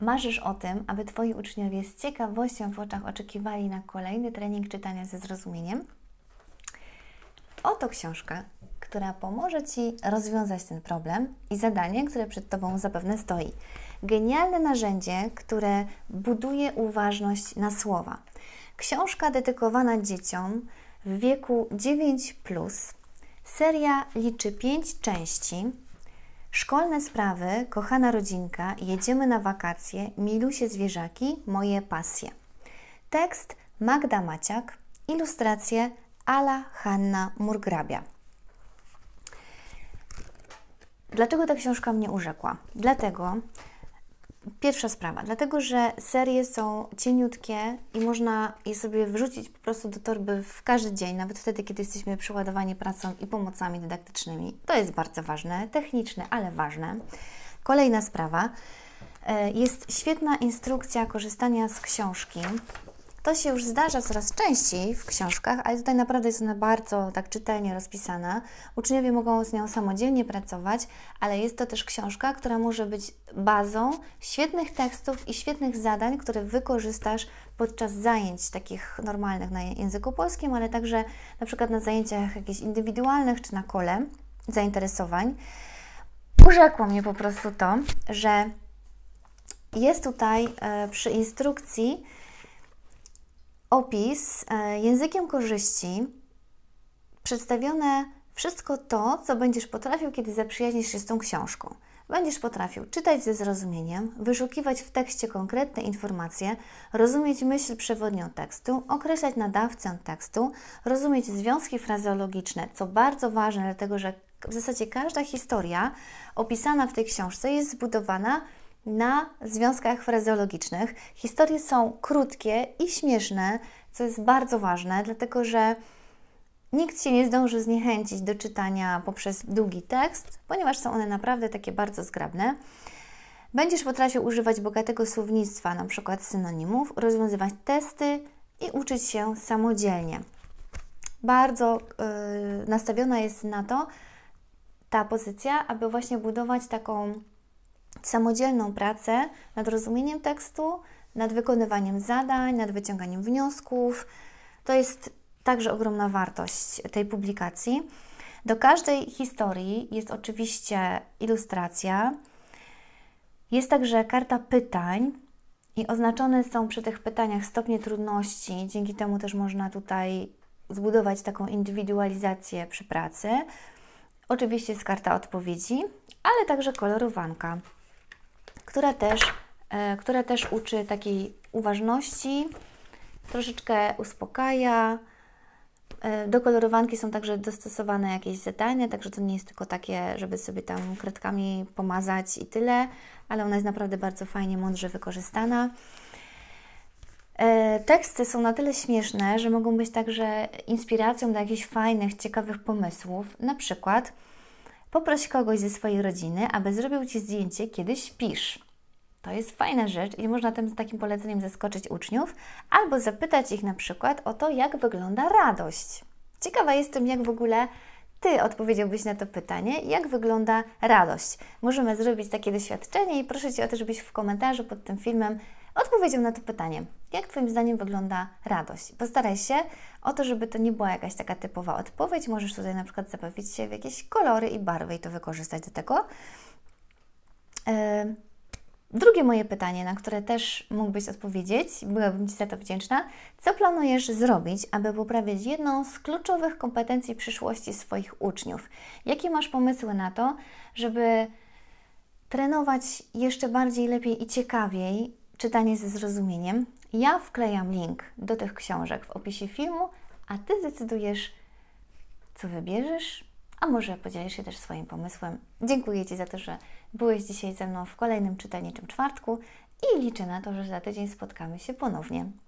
Marzysz o tym, aby Twoi uczniowie z ciekawością w oczach oczekiwali na kolejny trening czytania ze zrozumieniem? Oto książka, która pomoże Ci rozwiązać ten problem i zadanie, które przed Tobą zapewne stoi. Genialne narzędzie, które buduje uważność na słowa. Książka dedykowana dzieciom w wieku 9. Seria liczy 5 części Szkolne sprawy, kochana rodzinka, jedziemy na wakacje, milusie zwierzaki, moje pasje. Tekst Magda Maciak, ilustracje Ala Hanna Murgrabia. Dlaczego ta książka mnie urzekła? Dlatego, Pierwsza sprawa, dlatego że serie są cieniutkie i można je sobie wrzucić po prostu do torby w każdy dzień, nawet wtedy, kiedy jesteśmy przyładowani pracą i pomocami dydaktycznymi. To jest bardzo ważne, techniczne, ale ważne. Kolejna sprawa. E, jest świetna instrukcja korzystania z książki to się już zdarza coraz częściej w książkach, ale tutaj naprawdę jest ona bardzo tak czytelnie rozpisana. Uczniowie mogą z nią samodzielnie pracować, ale jest to też książka, która może być bazą świetnych tekstów i świetnych zadań, które wykorzystasz podczas zajęć takich normalnych na języku polskim, ale także na przykład na zajęciach jakichś indywidualnych czy na kole zainteresowań. Urzekło mnie po prostu to, że jest tutaj e, przy instrukcji opis e, językiem korzyści przedstawione wszystko to, co będziesz potrafił, kiedy zaprzyjaźnisz się z tą książką. Będziesz potrafił czytać ze zrozumieniem, wyszukiwać w tekście konkretne informacje, rozumieć myśl przewodnią tekstu, określać nadawcę tekstu, rozumieć związki frazeologiczne, co bardzo ważne, dlatego że w zasadzie każda historia opisana w tej książce jest zbudowana na związkach frazeologicznych. Historie są krótkie i śmieszne, co jest bardzo ważne, dlatego że nikt się nie zdąży zniechęcić do czytania poprzez długi tekst, ponieważ są one naprawdę takie bardzo zgrabne. Będziesz potrafił używać bogatego słownictwa, na przykład synonimów, rozwiązywać testy i uczyć się samodzielnie. Bardzo yy, nastawiona jest na to ta pozycja, aby właśnie budować taką samodzielną pracę nad rozumieniem tekstu, nad wykonywaniem zadań, nad wyciąganiem wniosków. To jest także ogromna wartość tej publikacji. Do każdej historii jest oczywiście ilustracja. Jest także karta pytań i oznaczone są przy tych pytaniach stopnie trudności. Dzięki temu też można tutaj zbudować taką indywidualizację przy pracy. Oczywiście jest karta odpowiedzi, ale także kolorowanka która też, e, która też uczy takiej uważności, troszeczkę uspokaja. E, do kolorowanki są także dostosowane jakieś zadania, także to nie jest tylko takie, żeby sobie tam kredkami pomazać i tyle, ale ona jest naprawdę bardzo fajnie, mądrze wykorzystana. E, teksty są na tyle śmieszne, że mogą być także inspiracją do jakichś fajnych, ciekawych pomysłów. Na przykład Poproś kogoś ze swojej rodziny, aby zrobił Ci zdjęcie, kiedy śpisz. To jest fajna rzecz i można tym takim poleceniem zaskoczyć uczniów, albo zapytać ich na przykład o to, jak wygląda radość. Ciekawa jestem, jak w ogóle Ty odpowiedziałbyś na to pytanie, jak wygląda radość. Możemy zrobić takie doświadczenie i proszę Cię o to, żebyś w komentarzu pod tym filmem odpowiedział na to pytanie. Jak Twoim zdaniem wygląda radość? Postaraj się o to, żeby to nie była jakaś taka typowa odpowiedź. Możesz tutaj na przykład zabawić się w jakieś kolory i barwy i to wykorzystać do tego. E, drugie moje pytanie, na które też mógłbyś odpowiedzieć, byłabym Ci za to wdzięczna. Co planujesz zrobić, aby poprawić jedną z kluczowych kompetencji przyszłości swoich uczniów? Jakie masz pomysły na to, żeby trenować jeszcze bardziej, lepiej i ciekawiej czytanie ze zrozumieniem? Ja wklejam link do tych książek w opisie filmu, a Ty zdecydujesz, co wybierzesz, a może podzielisz się też swoim pomysłem. Dziękuję Ci za to, że byłeś dzisiaj ze mną w kolejnym czytelniczym czwartku i liczę na to, że za tydzień spotkamy się ponownie.